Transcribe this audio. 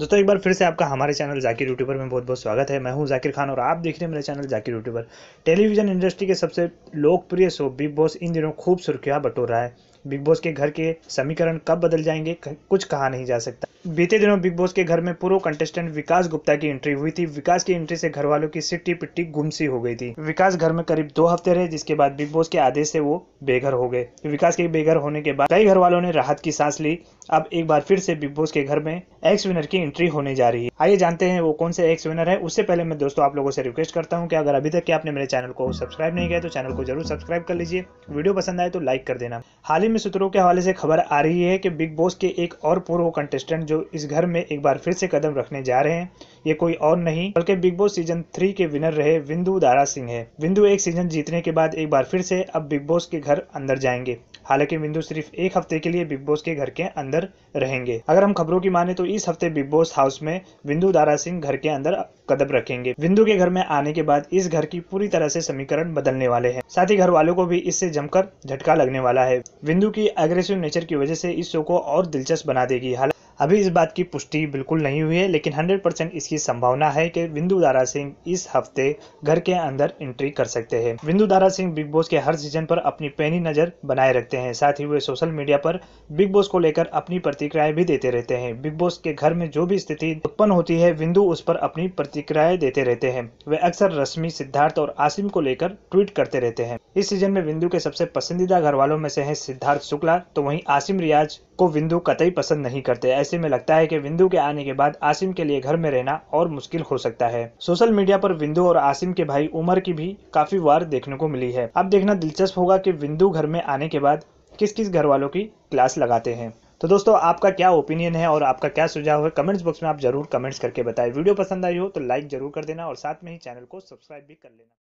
दोस्तों एक बार फिर से आपका हमारे चैनल जाकिर यूट्यूबर में बहुत बहुत स्वागत है मैं हूं जाकिर खान और आप देख रहे हैं मेरे channel Zakir YouTuber television industry के सबसे लोकप्रिय शो बिग बॉस इन दिनों खूब सुर्खियां बटोर रहा है बिग बॉस के घर के समीकरण कब बदल जाएंगे कुछ कहा नहीं जा सकता बीते दिनों बिग बॉस के घर में पूर्व कंटेस्टेंट विकास गुप्ता की एंट्री हुई थी विकास की एंट्री से घर वालों की सिट्टी पिट्टी गुमसी हो गई थी विकास घर में करीब दो हफ्ते रहे जिसके बाद बिग बॉस के आदेश से वो बेघर हो गए विकास के बेघर होने के बाद कई घर वालों ने राहत की सांस ली अब एक बार फिर से बिग बॉस के घर में एक्स विनर की एंट्री होने जा रही है आइए जानते हैं वो कौन से एक्स विनर है उससे पहले मैं दोस्तों आप लोगों से रिक्वेस्ट करता हूँ कि अगर अभी तक आपने मेरे चैनल को सब्सक्राइब नहीं किया तो चैनल को जरूर सब्सक्राइब कर लीजिए वीडियो पसंद आए तो लाइक कर देना हाल ही में सूत्रों के हवाले से खबर आ रही है कि बिग बॉस के एक और पूर्व कंटेस्टेंट जो इस घर में एक बार फिर से कदम रखने जा रहे हैं ये कोई और नहीं बल्कि बिग बॉस सीजन थ्री के विनर रहे विंदु दारा सिंह है विंदु एक सीजन जीतने के बाद एक बार फिर से अब बिग बॉस के घर अंदर जाएंगे हालांकि विंदु सिर्फ एक हफ्ते के लिए बिग बॉस के घर के अंदर रहेंगे अगर हम खबरों की माने तो इस हफ्ते बिग बॉस हाउस में विंदु दारा सिंह घर के अंदर कदम रखेंगे विंदु के घर में आने के बाद इस घर की पूरी तरह से समीकरण बदलने वाले हैं साथ ही घर वालों को भी इससे जमकर झटका लगने वाला है विंदु की अग्रेसिव नेचर की वजह से इस शो को और दिलचस्प बना देगी अभी इस बात की पुष्टि बिल्कुल नहीं हुई है लेकिन 100 परसेंट इसकी संभावना है कि बिंदु दारा सिंह इस हफ्ते घर के अंदर एंट्री कर सकते हैं बिंदु दारा सिंह बिग बॉस के हर सीजन पर अपनी पैनी नज़र बनाए रखते हैं साथ ही वे सोशल मीडिया पर बिग बॉस को लेकर अपनी प्रतिक्रियाएं भी देते रहते हैं बिग बॉस के घर में जो भी स्थिति उत्पन्न होती है बिंदु उस पर अपनी प्रतिक्रियाएं देते रहते हैं वे अक्सर रश्मि सिद्धार्थ और आसिम को लेकर ट्वीट करते रहते हैं इस सीजन में विंदु के सबसे पसंदीदा घर वालों में से हैं सिद्धार्थ शुक्ला तो वहीं आसिम रियाज को विंदु कतई पसंद नहीं करते ऐसे में लगता है कि विंदु के आने के बाद आसिम के लिए घर में रहना और मुश्किल हो सकता है सोशल मीडिया पर विंदु और आसिम के भाई उमर की भी काफी वार देखने को मिली है अब देखना दिलचस्प होगा की विंदु घर में आने के बाद किस किस घर वालों की क्लास लगाते हैं तो दोस्तों आपका क्या ओपिनियन है और आपका क्या सुझाव है कमेंट्स बॉक्स में आप जरूर कमेंट्स करके बताएं वीडियो पसंद आई हो तो लाइक जरूर कर देना और साथ में ही चैनल को सब्सक्राइब भी कर लेना